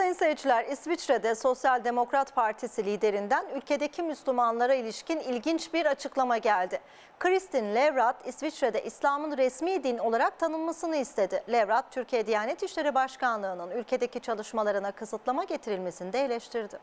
Sayın seyirciler, İsviçre'de Sosyal Demokrat Partisi liderinden ülkedeki Müslümanlara ilişkin ilginç bir açıklama geldi. Kristin Levrat, İsviçre'de İslam'ın resmi din olarak tanınmasını istedi. Levrat, Türkiye Diyanet İşleri Başkanlığı'nın ülkedeki çalışmalarına kısıtlama getirilmesini de eleştirdi.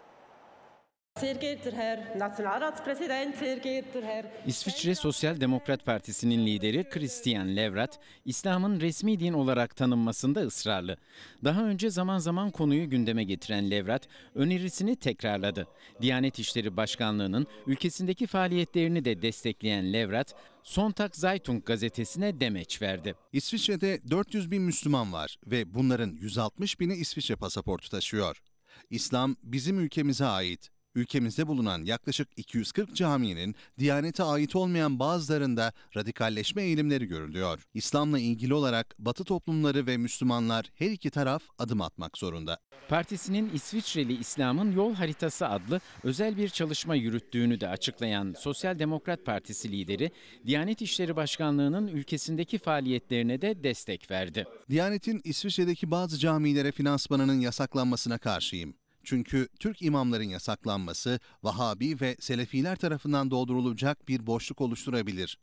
İsviçre Sosyal Demokrat Partisi'nin lideri Christian Levrat, İslam'ın resmi din olarak tanınmasında ısrarlı. Daha önce zaman zaman konuyu gündeme getiren Levrat, önerisini tekrarladı. Diyanet İşleri Başkanlığı'nın ülkesindeki faaliyetlerini de destekleyen Levrat, Sonntag Zeitung gazetesine demeç verdi. İsviçre'de 400 bin Müslüman var ve bunların 160 bini İsviçre pasaportu taşıyor. İslam bizim ülkemize ait ülkemizde bulunan yaklaşık 240 caminin Diyanete ait olmayan bazılarında radikalleşme eğilimleri görülüyor. İslam'la ilgili olarak Batı toplumları ve Müslümanlar her iki taraf adım atmak zorunda. Partisinin İsviçreli İslam'ın Yol Haritası adlı özel bir çalışma yürüttüğünü de açıklayan Sosyal Demokrat Partisi lideri Diyanet İşleri Başkanlığı'nın ülkesindeki faaliyetlerine de destek verdi. Diyanet'in İsviçre'deki bazı camilere finansmanının yasaklanmasına karşıyım. Çünkü Türk imamların yasaklanması Vahabi ve Selefiler tarafından doldurulacak bir boşluk oluşturabilir.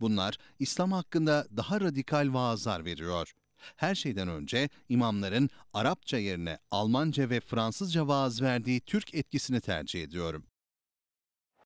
Bunlar İslam hakkında daha radikal vaazlar veriyor. Her şeyden önce imamların Arapça yerine Almanca ve Fransızca vaaz verdiği Türk etkisini tercih ediyorum.